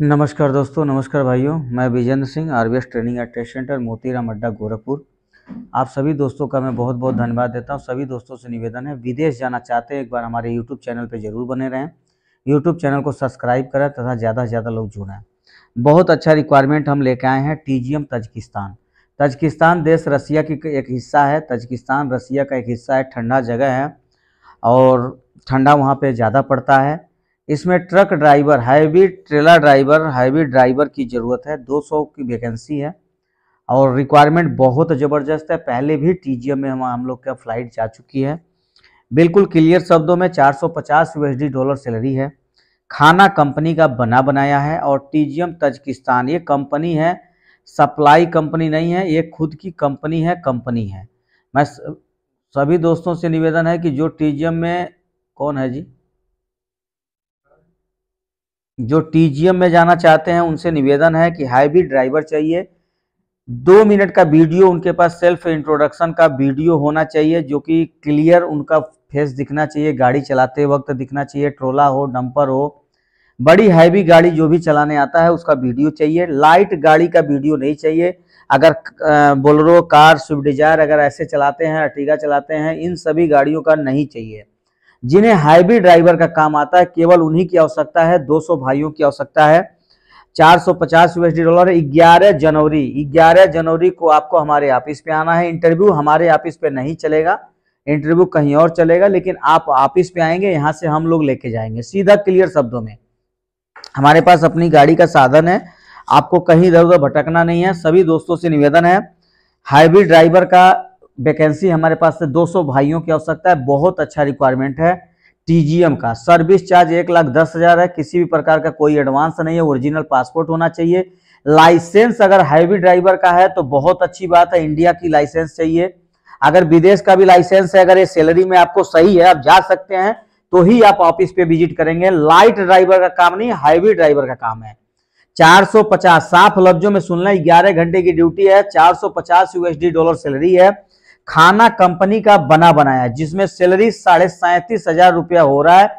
नमस्कार दोस्तों नमस्कार भाइयों मैं Vijendra Singh R training and test center Motiram Adda Gorakhpur आप सभी दोस्तों का मैं बहुत बहुत धन्यवाद देता हूँ सभी दोस्तों से निवेदन है विदेश जाना चाहते हैं एक बार हमारे यूट्यूब चैनल पर जरूर बने रहें यूट्यूब चैनल को सब्सक्राइब करें तथा ज़्यादा से ज़्यादा लोग जुड़ें बहुत अच्छा रिक्वायरमेंट हम लेके आए हैं टी तजकिस्तान तजकिस्तान देश रसिया की एक हिस्सा है तजकिस्तान रसिया का एक हिस्सा है ठंडा जगह है और ठंडा वहाँ पर ज़्यादा पड़ता है इसमें truck driver heavy trailer driver heavy driver की ज़रूरत है 200 की वैकेंसी है और रिक्वायरमेंट बहुत ज़बरदस्त है पहले भी टी में हम हम लोग का फ्लाइट जा चुकी है बिल्कुल क्लियर शब्दों में 450 यूएसडी डॉलर सैलरी है खाना कंपनी का बना बनाया है और टी तजकिस्तान ये कंपनी है सप्लाई कंपनी नहीं है ये खुद की कंपनी है कंपनी है मैं सभी दोस्तों से निवेदन है कि जो टी में कौन है जी जो टीजीएम में जाना चाहते हैं उनसे निवेदन है कि हाईब्रिड ड्राइवर चाहिए दो मिनट का वीडियो उनके पास सेल्फ इंट्रोडक्शन का वीडियो होना चाहिए जो कि क्लियर उनका फेस दिखना चाहिए गाड़ी चलाते वक्त दिखना चाहिए ट्रोला हो डंपर हो बड़ी हैवी गाड़ी जो भी चलाने आता है उसका वीडियो चाहिए लाइट गाड़ी का वीडियो नहीं चाहिए अगर बोलरो कार स्विफ्ट डिजायर अगर ऐसे चलाते हैं अटीगा चलाते हैं इन सभी गाड़ियों का नहीं चाहिए जिन्हें हाईब्रिड ड्राइवर का काम आता है केवल उन्हीं की आवश्यकता है 200 भाइयों की आवश्यकता है 450 यूएसडी डॉलर 11 जनवरी 11 जनवरी को आपको हमारे ऑफिस पे आना है इंटरव्यू हमारे ऑफिस पे नहीं चलेगा इंटरव्यू कहीं और चलेगा लेकिन आप ऑफिस पे आएंगे यहाँ से हम लोग लेके जाएंगे सीधा क्लियर शब्दों में हमारे पास अपनी गाड़ी का साधन है आपको कहीं इधर उधर भटकना नहीं है सभी दोस्तों से निवेदन है हाईब्रिड ड्राइवर का वैकेंसी हमारे पास से 200 भाइयों की आवश्यकता है बहुत अच्छा रिक्वायरमेंट है टीजीएम का सर्विस चार्ज एक लाख दस हज़ार है किसी भी प्रकार का कोई एडवांस नहीं है ओरिजिनल पासपोर्ट होना चाहिए लाइसेंस अगर हैवी ड्राइवर का है तो बहुत अच्छी बात है इंडिया की लाइसेंस चाहिए अगर विदेश का भी लाइसेंस है अगर ये सैलरी में आपको सही है आप जा सकते हैं तो ही आप ऑफिस पे विजिट करेंगे लाइट ड्राइवर का काम नहीं हैवी ड्राइवर का काम है 450 साफ लफ्जों में सुन लें ग्यारह घंटे की ड्यूटी है 450 यूएसडी डॉलर सैलरी है खाना कंपनी का बना बनाया जिसमें सैलरी साढ़े सैंतीस हजार रुपया हो रहा है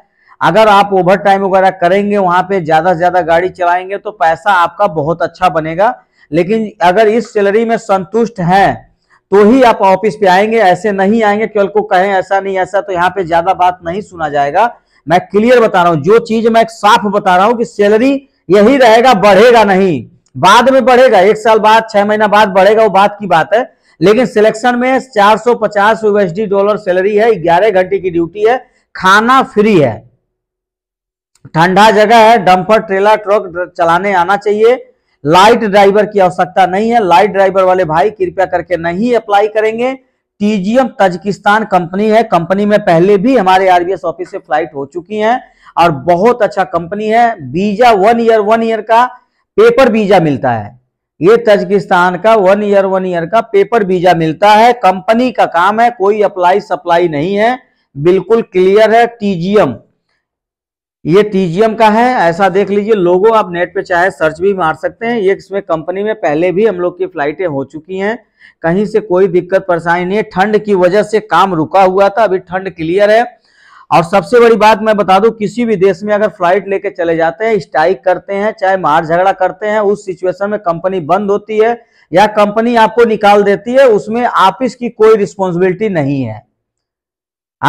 अगर आप ओवर टाइम वगैरह करेंगे वहां पे ज्यादा से ज्यादा गाड़ी चलाएंगे तो पैसा आपका बहुत अच्छा बनेगा लेकिन अगर इस सैलरी में संतुष्ट हैं तो ही आप ऑफिस पे आएंगे ऐसे नहीं आएंगे केवल को कहें ऐसा नहीं ऐसा तो यहाँ पे ज्यादा बात नहीं सुना जाएगा मैं क्लियर बता रहा हूँ जो चीज मैं साफ बता रहा हूँ कि सैलरी यही रहेगा बढ़ेगा नहीं बाद में बढ़ेगा एक साल बाद छह महीना बाद बढ़ेगा वो बात की बात है लेकिन सिलेक्शन में 450 यूएसडी डॉलर सैलरी है ग्यारह घंटे की ड्यूटी है खाना फ्री है ठंडा जगह है डंपर ट्रेलर ट्रक चलाने आना चाहिए लाइट ड्राइवर की आवश्यकता नहीं है लाइट ड्राइवर वाले भाई कृपया करके नहीं अप्लाई करेंगे टीजीएम तजकिस्तान कंपनी है कंपनी में पहले भी हमारे आरबीएस ऑफिस से फ्लाइट हो चुकी है और बहुत अच्छा कंपनी है visa one year one year का पेपर वीजा मिलता है ये तजकिस्तान का वन ईयर वन ईयर का पेपर वीजा मिलता है कंपनी का काम है कोई अप्लाई सप्लाई नहीं है बिल्कुल क्लियर है टीजीएम ये टीजीएम का है ऐसा देख लीजिए लोगों आप नेट पे चाहे सर्च भी मार सकते हैं ये इसमें कंपनी में पहले भी हम लोग की फ्लाइटें हो चुकी हैं कहीं से कोई दिक्कत परेशानी नहीं है ठंड की वजह से काम रुका हुआ था अभी ठंड क्लियर है और सबसे बड़ी बात मैं बता दूं किसी भी देश में अगर फ्लाइट लेके चले जाते हैं स्ट्राइक करते हैं चाहे मार झगड़ा करते हैं उस सिचुएशन में कंपनी बंद होती है या कंपनी आपको निकाल देती है उसमें ऑफिस की कोई रिस्पॉन्सिबिलिटी नहीं है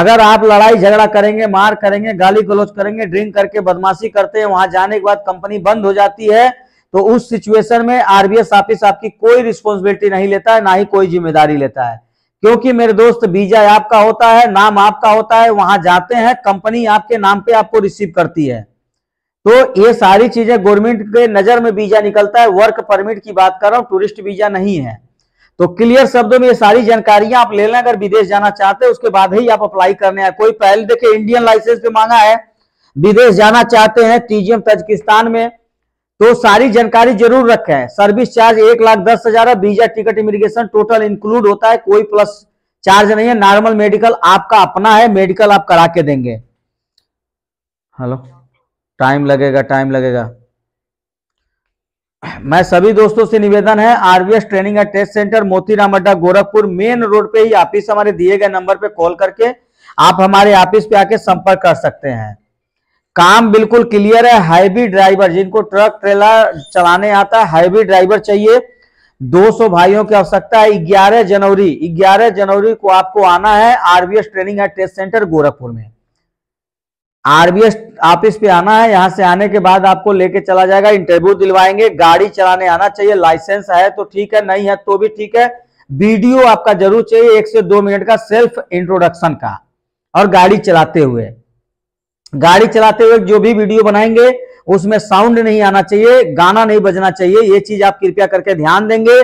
अगर आप लड़ाई झगड़ा करेंगे मार करेंगे गाली गलोच करेंगे ड्रिंक करके बदमाशी करते हैं वहां जाने के बाद कंपनी बंद हो जाती है तो उस सिचुएशन में आरबीएस ऑफिस आपकी कोई रिस्पॉन्सिबिलिटी नहीं लेता है ना ही कोई जिम्मेदारी लेता है क्योंकि मेरे दोस्त वीजा आपका होता है नाम आपका होता है वहां जाते हैं कंपनी आपके नाम पे आपको रिसीव करती है तो ये सारी चीजें गवर्नमेंट के नजर में वीजा निकलता है वर्क परमिट की बात कर रहा हूं टूरिस्ट वीजा नहीं है तो क्लियर शब्दों में ये सारी जानकारियां आप ले लें अगर विदेश जाना चाहते हैं उसके बाद ही आप अप्लाई करने आए कोई पहले देखे इंडियन लाइसेंस पे मांगा है विदेश जाना चाहते हैं टीजीएम तजकिस्तान में तो सारी जानकारी जरूर रखें सर्विस चार्ज एक लाख दस हजार है visa ticket immigration total include होता है कोई प्लस चार्ज नहीं है नॉर्मल मेडिकल आपका अपना है मेडिकल आप करा के देंगे हेलो टाइम लगेगा टाइम लगेगा मैं सभी दोस्तों से निवेदन है RBS training and test center Motiram Adda Gorakhpur main road पे ही ऑफिस हमारे दिए गए नंबर पे कॉल करके आप हमारे ऑफिस पे आके संपर्क कर सकते हैं काम बिल्कुल क्लियर है हैवी ड्राइवर जिनको ट्रक ट्रेलर चलाने आता है हैवी ड्राइवर चाहिए 200 भाइयों की आवश्यकता है 11 जनवरी 11 जनवरी को आपको आना है आरबीएस ट्रेनिंग है टेस्ट सेंटर गोरखपुर में आरबीएस ऑफिस पे आना है यहां से आने के बाद आपको लेके चला जाएगा इंटरव्यू दिलवाएंगे गाड़ी चलाने आना चाहिए लाइसेंस है तो ठीक है नहीं है तो भी ठीक है वीडियो आपका जरूर चाहिए एक से दो मिनट का सेल्फ इंट्रोडक्शन का और गाड़ी चलाते हुए गाड़ी चलाते हुए जो भी वीडियो बनाएंगे उसमें साउंड नहीं आना चाहिए गाना नहीं बजना चाहिए ये चीज आप कृपया करके ध्यान देंगे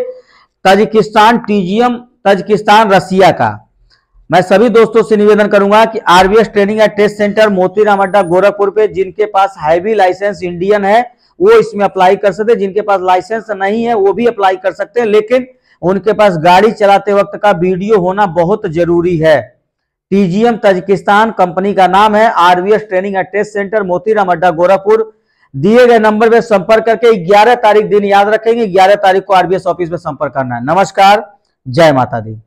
तजिकिस्तान टीजीएम तजिकिस्तान रसिया का मैं सभी दोस्तों से निवेदन करूंगा कि RBS training and test center Motiram Adda Gorakhpur पे जिनके पास हैवी लाइसेंस इंडियन है वो इसमें अप्लाई कर सकते हैं जिनके पास लाइसेंस नहीं है वो भी अप्लाई कर सकते हैं लेकिन उनके पास गाड़ी चलाते वक्त का वीडियो होना बहुत जरूरी है टीजीएम तजिकिस्तान कंपनी का नाम है RVS training and test center Motiram Adda Gorakhpur दिए गए नंबर में संपर्क करके 11 तारीख दिन याद रखेंगे 11 तारीख को आरबीएस ऑफिस में संपर्क करना है नमस्कार जय माता दी